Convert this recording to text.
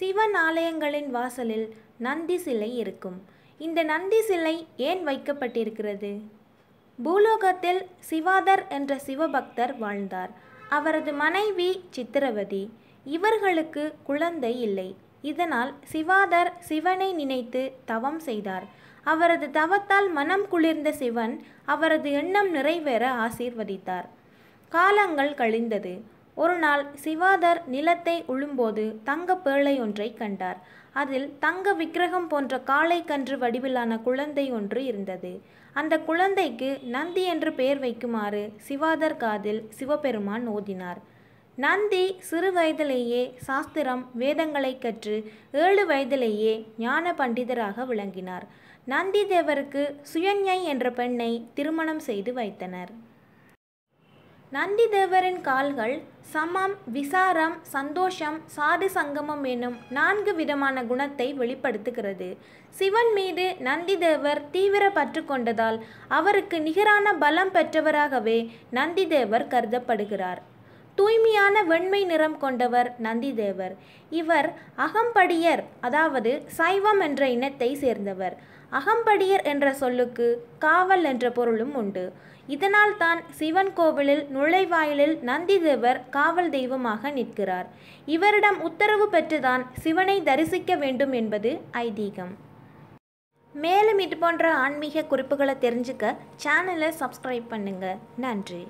சிவன் ஆலயங்களின் வாசலில் நந்தி சிலை இருக்கும் இந்த நந்தி சிலை ஏன் வைக்கப்பட்டிருக்கிறது பூலோகத்தில் சிவாதர் என்ற சிவபக்தர் வாழ்ந்தார் அவரது மனைவி சித்திரவதி இவர்களுக்கு குழந்தை இல்லை இதனால் சிவாதர் சிவனை நினைத்து தவம் செய்தார் அவரது தவத்தால் மனம் குளிர்ந்த சிவன் அவரது எண்ணம் நிறைவேற ஆசீர்வதித்தார் காலங்கள் கழிந்தது ஒரு நாள் சிவாதர் நிலத்தை உழும்போது தங்க பேழை ஒன்றை கண்டார் அதில் தங்க விக்கிரகம் போன்ற காளை கன்று வடிவிலான குழந்தை ஒன்று இருந்தது அந்த குழந்தைக்கு நந்தி என்று பெயர் வைக்குமாறு சிவாதர் காதில் சிவபெருமான் ஓதினார் நந்தி சிறு வயதிலேயே சாஸ்திரம் வேதங்களை கற்று ஏழு வயதிலேயே ஞான பண்டிதராக விளங்கினார் நந்தி தேவருக்கு சுயன்யை என்ற பெண்ணை திருமணம் செய்து வைத்தனர் நந்திதேவரின் கால்கள் சமம் விசாரம் சந்தோஷம் சாது சங்கமம் எனும் நான்கு விதமான குணத்தை வெளிப்படுத்துகிறது சிவன் மீது நந்திதேவர் தீவிர பற்று கொண்டதால் அவருக்கு நிகரான பலம் பெற்றவராகவே நந்திதேவர் கருதப்படுகிறார் தூய்மையான வெண்மை நிறம் கொண்டவர் நந்திதேவர் இவர் அகம்படியர் அதாவது சைவம் என்ற இனத்தை சேர்ந்தவர் அகம்படியர் என்ற சொல்லுக்கு காவல் என்ற பொருளும் உண்டு இதனால் தான் சிவன் கோவிலில் நுழைவாயிலில் நந்திதேவர் காவல் தெய்வமாக நிற்கிறார் இவரிடம் உத்தரவு பெற்றுதான் சிவனை தரிசிக்க வேண்டும் என்பது ஐதீகம் மேலும் இது போன்ற ஆன்மீக குறிப்புகளை தெரிஞ்சுக்க சேனலை சப்ஸ்கிரைப் பண்ணுங்கள் நன்றி